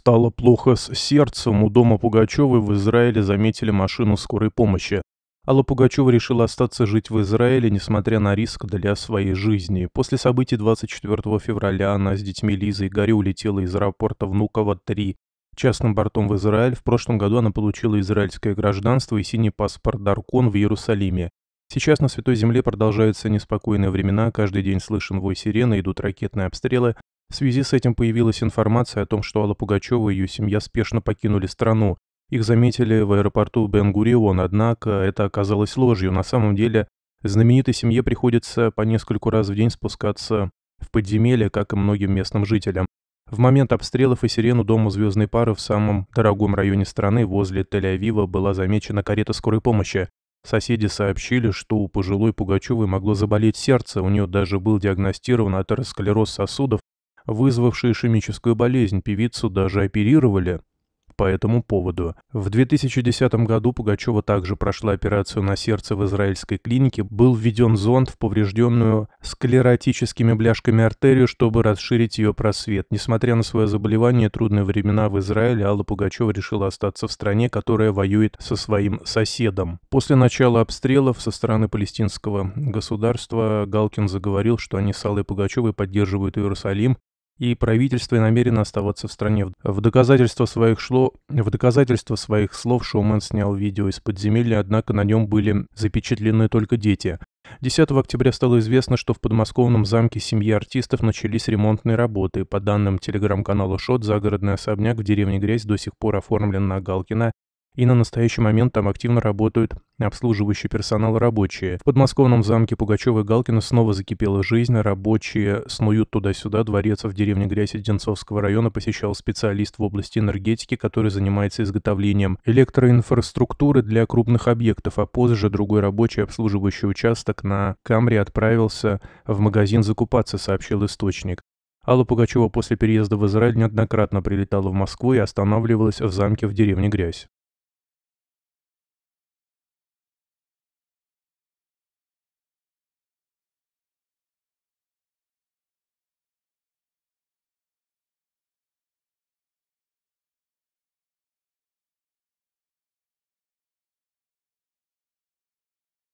стало плохо с сердцем, у дома Пугачевой в Израиле заметили машину скорой помощи. Алла Пугачева решила остаться жить в Израиле, несмотря на риск для своей жизни. После событий 24 февраля она с детьми Лизы и Гарри улетела из аэропорта Внуково-3 частным бортом в Израиль. В прошлом году она получила израильское гражданство и синий паспорт Даркон в Иерусалиме. Сейчас на Святой Земле продолжаются неспокойные времена, каждый день слышен вой сирены, идут ракетные обстрелы, в связи с этим появилась информация о том, что Алла Пугачева и ее семья спешно покинули страну. Их заметили в аэропорту бен однако это оказалось ложью. На самом деле, знаменитой семье приходится по нескольку раз в день спускаться в подземелье, как и многим местным жителям. В момент обстрелов и сирен у дома звездной пары в самом дорогом районе страны возле Тель-Авива была замечена карета скорой помощи. Соседи сообщили, что у пожилой Пугачевой могло заболеть сердце, у нее даже был диагностирован атеросклероз сосудов, вызвавшей ишемическую болезнь, певицу даже оперировали по этому поводу. В 2010 году Пугачева также прошла операцию на сердце в израильской клинике, был введен зонд в поврежденную склеротическими бляшками артерию, чтобы расширить ее просвет. Несмотря на свое заболевание и трудные времена в Израиле, Алла Пугачева решила остаться в стране, которая воюет со своим соседом. После начала обстрелов со стороны палестинского государства Галкин заговорил, что они с Аллой Пугачевой поддерживают Иерусалим и правительство намерено оставаться в стране. В доказательство своих, шло... в доказательство своих слов Шоумен снял видео из подземелья, однако на нем были запечатлены только дети. 10 октября стало известно, что в подмосковном замке семьи артистов начались ремонтные работы. По данным телеграм-канала ШОТ, загородный особняк в деревне Грязь до сих пор оформлен на Галкина и на настоящий момент там активно работают обслуживающий персонал рабочие. В подмосковном замке Пугачева и Галкина снова закипела жизнь, рабочие снуют туда-сюда, дворец в деревне Грязь Одинцовского района посещал специалист в области энергетики, который занимается изготовлением электроинфраструктуры для крупных объектов, а позже другой рабочий, обслуживающий участок на Камре отправился в магазин закупаться, сообщил источник. Алла Пугачева после переезда в Израиль неоднократно прилетала в Москву и останавливалась в замке в деревне Грязь.